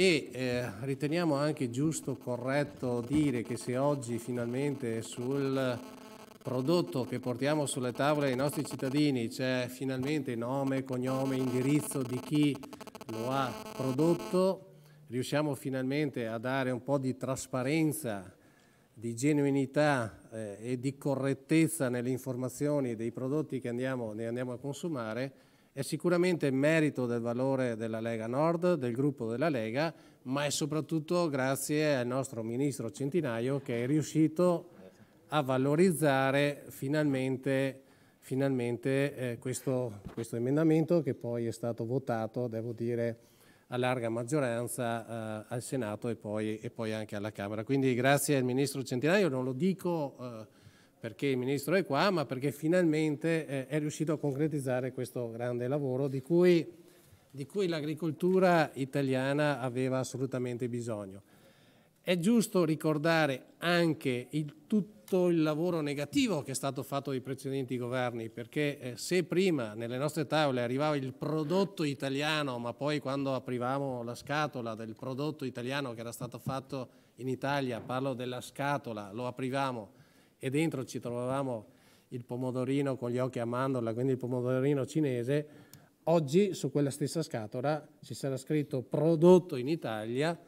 e eh, riteniamo anche giusto, corretto dire che se oggi finalmente sul prodotto che portiamo sulle tavole ai nostri cittadini c'è finalmente nome, cognome, indirizzo di chi lo ha prodotto, riusciamo finalmente a dare un po' di trasparenza, di genuinità eh, e di correttezza nelle informazioni dei prodotti che andiamo, ne andiamo a consumare, è sicuramente merito del valore della Lega Nord, del gruppo della Lega, ma è soprattutto grazie al nostro ministro Centinaio che è riuscito a valorizzare finalmente, finalmente eh, questo, questo, emendamento che poi è stato votato, devo dire, a larga maggioranza eh, al Senato e poi, e poi, anche alla Camera. Quindi grazie al Ministro Centinaio, non lo dico eh, perché il Ministro è qua, ma perché finalmente eh, è riuscito a concretizzare questo grande lavoro di cui, di cui l'agricoltura italiana aveva assolutamente bisogno. È giusto ricordare anche il, tutto il lavoro negativo che è stato fatto dai precedenti governi, perché eh, se prima nelle nostre tavole arrivava il prodotto italiano, ma poi quando aprivamo la scatola del prodotto italiano che era stato fatto in Italia, parlo della scatola, lo aprivamo e dentro ci trovavamo il pomodorino con gli occhi a mandorla, quindi il pomodorino cinese, oggi su quella stessa scatola ci sarà scritto prodotto in Italia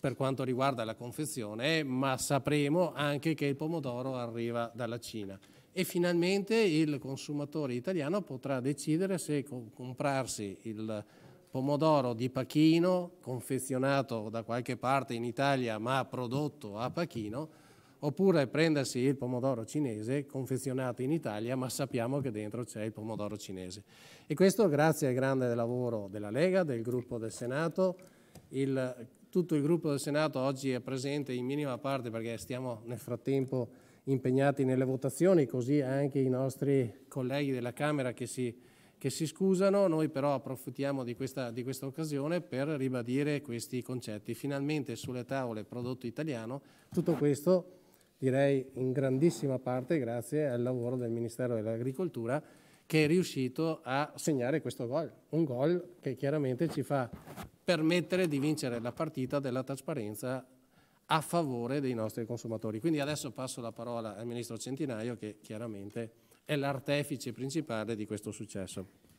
per quanto riguarda la confezione, ma sapremo anche che il pomodoro arriva dalla Cina. E finalmente il consumatore italiano potrà decidere se comprarsi il pomodoro di Pachino, confezionato da qualche parte in Italia ma prodotto a Pachino, oppure prendersi il pomodoro cinese confezionato in Italia, ma sappiamo che dentro c'è il pomodoro cinese. E questo grazie al grande lavoro della Lega, del gruppo del Senato. Il, tutto il gruppo del Senato oggi è presente in minima parte perché stiamo nel frattempo impegnati nelle votazioni, così anche i nostri colleghi della Camera che si, che si scusano. Noi però approfittiamo di questa, di questa occasione per ribadire questi concetti. Finalmente sulle tavole prodotto italiano, tutto questo direi in grandissima parte grazie al lavoro del Ministero dell'Agricoltura che è riuscito a segnare questo gol, un gol che chiaramente ci fa permettere di vincere la partita della trasparenza a favore dei nostri consumatori. Quindi adesso passo la parola al Ministro Centinaio che chiaramente è l'artefice principale di questo successo.